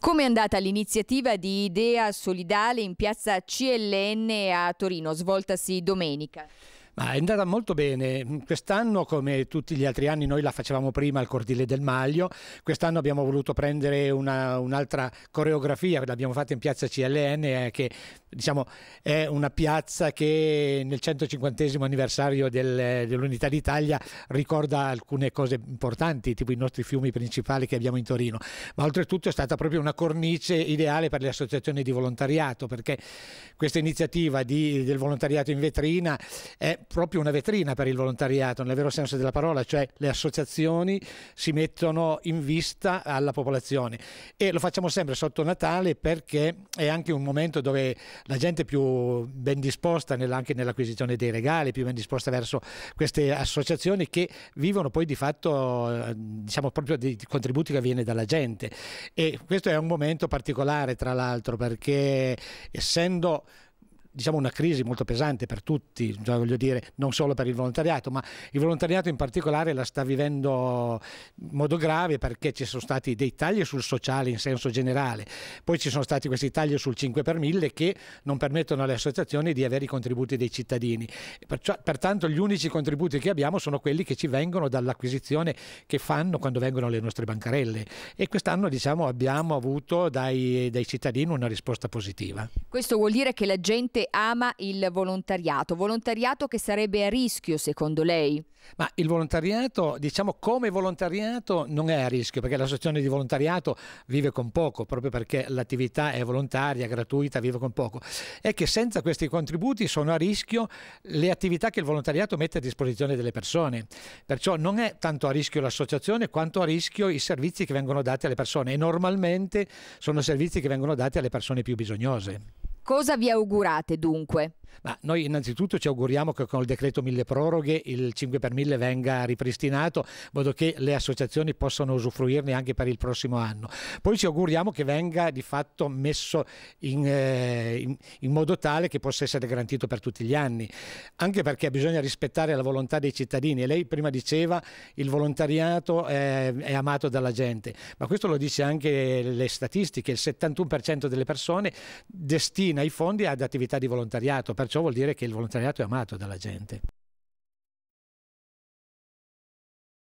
Come è andata l'iniziativa di Idea Solidale in piazza CLN a Torino, svoltasi domenica? Ma è andata molto bene. Quest'anno, come tutti gli altri anni, noi la facevamo prima al Cordile del Maglio. Quest'anno abbiamo voluto prendere una, un'altra coreografia, l'abbiamo fatta in piazza CLN, eh, che diciamo, è una piazza che nel 150 anniversario del, dell'Unità d'Italia ricorda alcune cose importanti, tipo i nostri fiumi principali che abbiamo in Torino. Ma oltretutto è stata proprio una cornice ideale per le associazioni di volontariato, perché questa iniziativa di, del volontariato in vetrina è proprio una vetrina per il volontariato, nel vero senso della parola, cioè le associazioni si mettono in vista alla popolazione e lo facciamo sempre sotto Natale perché è anche un momento dove la gente è più ben disposta anche nell'acquisizione dei regali, più ben disposta verso queste associazioni che vivono poi di fatto eh, diciamo proprio dei contributi che viene dalla gente e questo è un momento particolare tra l'altro perché essendo diciamo una crisi molto pesante per tutti, voglio dire, non solo per il volontariato, ma il volontariato in particolare la sta vivendo in modo grave perché ci sono stati dei tagli sul sociale in senso generale, poi ci sono stati questi tagli sul 5 per 1000 che non permettono alle associazioni di avere i contributi dei cittadini. Perciò, pertanto gli unici contributi che abbiamo sono quelli che ci vengono dall'acquisizione che fanno quando vengono alle nostre bancarelle e quest'anno diciamo, abbiamo avuto dai, dai cittadini una risposta positiva. Questo vuol dire che la gente ama il volontariato, volontariato che sarebbe a rischio secondo lei? Ma il volontariato, diciamo come volontariato, non è a rischio perché l'associazione di volontariato vive con poco, proprio perché l'attività è volontaria, gratuita, vive con poco. È che senza questi contributi sono a rischio le attività che il volontariato mette a disposizione delle persone. Perciò non è tanto a rischio l'associazione quanto a rischio i servizi che vengono dati alle persone e normalmente sono servizi che vengono dati alle persone più bisognose. Cosa vi augurate dunque? Ma noi innanzitutto ci auguriamo che con il decreto mille proroghe il 5 per 1000 venga ripristinato, in modo che le associazioni possano usufruirne anche per il prossimo anno. Poi ci auguriamo che venga di fatto messo in, eh, in, in modo tale che possa essere garantito per tutti gli anni, anche perché bisogna rispettare la volontà dei cittadini. E lei prima diceva il volontariato è, è amato dalla gente, ma questo lo dice anche le statistiche, il 71% delle persone destina i fondi ad attività di volontariato perciò vuol dire che il volontariato è amato dalla gente.